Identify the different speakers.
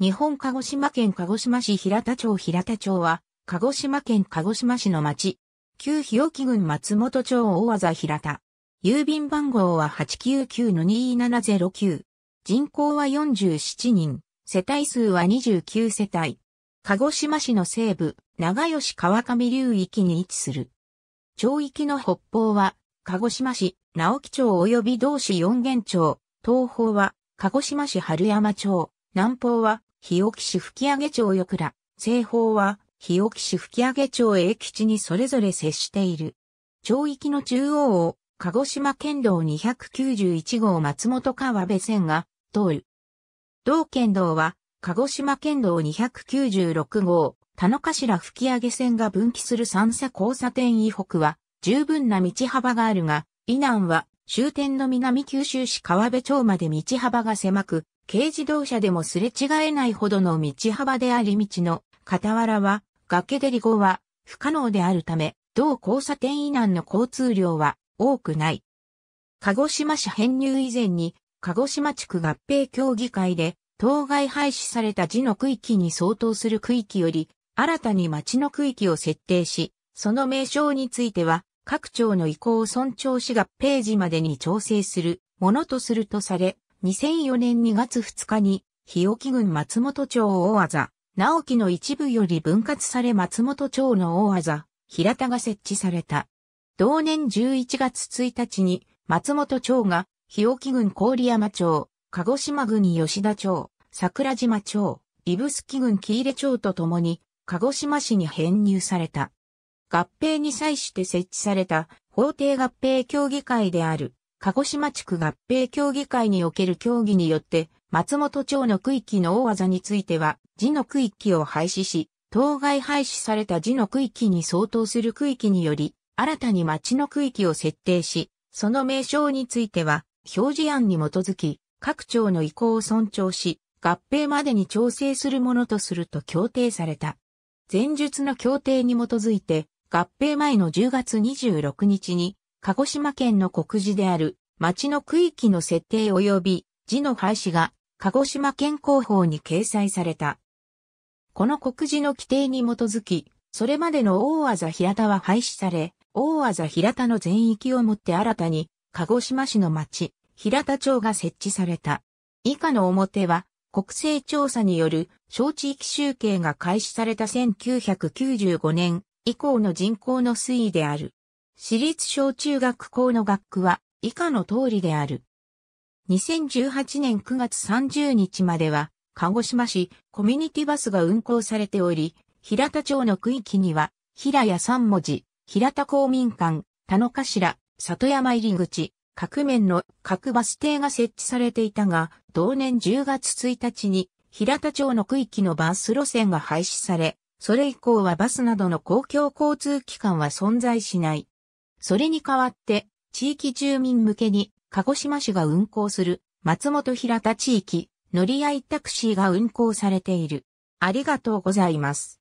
Speaker 1: 日本鹿児島県鹿児島市平田町平田町は、鹿児島県鹿児島市の町、旧日置郡松本町大技平田。郵便番号は8 9 9 2 7 0 9人口は47人、世帯数は29世帯。鹿児島市の西部、長吉川上流域に位置する。町域の北方は、鹿児島市、直木町及び同市四元町、東方は、鹿児島市春山町、南方は、日置市吹上町横ら、西方は、日置市吹上町駅地にそれぞれ接している。町域の中央を、鹿児島県道291号松本川辺線が通る。同県道は、鹿児島県道296号、田の頭吹上線が分岐する三叉交差点以北は、十分な道幅があるが、以南は、終点の南九州市川辺町まで道幅が狭く、軽自動車でもすれ違えないほどの道幅であり道の傍らは崖で離合は不可能であるため、同交差点以南の交通量は多くない。鹿児島市編入以前に、鹿児島地区合併協議会で、当該廃止された字の区域に相当する区域より、新たに町の区域を設定し、その名称については、各町の意向を尊重し合併時までに調整するものとするとされ、2004年2月2日に、日置郡松本町大技、直樹の一部より分割され松本町の大技、平田が設置された。同年11月1日に、松本町が、日置郡郡山町、鹿児島郡吉田町、桜島町、指宿郡木入町とともに、鹿児島市に編入された。合併に際して設置された法定合併協議会である鹿児島地区合併協議会における協議によって、松本町の区域の大技については、字の区域を廃止し、当該廃止された字の区域に相当する区域により、新たに町の区域を設定し、その名称については、表示案に基づき、各町の意向を尊重し、合併までに調整するものとすると協定された。前述の協定に基づいて、合併前の10月26日に、鹿児島県の国字である町の区域の設定及び字の廃止が鹿児島県広報に掲載された。この国字の規定に基づき、それまでの大技平田は廃止され、大技平田の全域をもって新たに、鹿児島市の町、平田町が設置された。以下の表は、国勢調査による小地域集計が開始された1995年以降の人口の推移である。私立小中学校の学区は以下の通りである。2018年9月30日までは、鹿児島市コミュニティバスが運行されており、平田町の区域には、平屋三文字、平田公民館、田野頭、里山入り口、各面の各バス停が設置されていたが、同年10月1日に平田町の区域のバス路線が廃止され、それ以降はバスなどの公共交通機関は存在しない。それに代わって、地域住民向けに、鹿児島市が運行する、松本平田地域、乗り合いタクシーが運行されている。ありがとうございます。